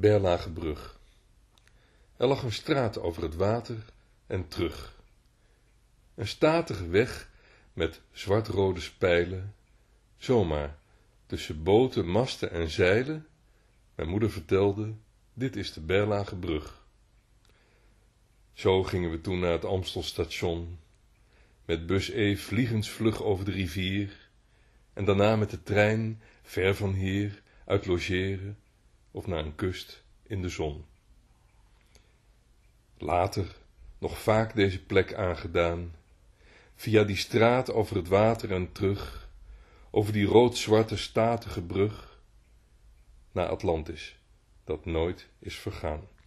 Berlagebrug. Er lag een straat over het water en terug. Een statige weg met zwart-rode spijlen, zomaar tussen boten, masten en zeilen. Mijn moeder vertelde: Dit is de Berlagebrug. Zo gingen we toen naar het Amstelstation, met bus E vliegensvlug over de rivier, en daarna met de trein, ver van hier, uit logeren of naar een kust in de zon. Later nog vaak deze plek aangedaan, via die straat over het water en terug, over die rood-zwarte statige brug, naar Atlantis, dat nooit is vergaan.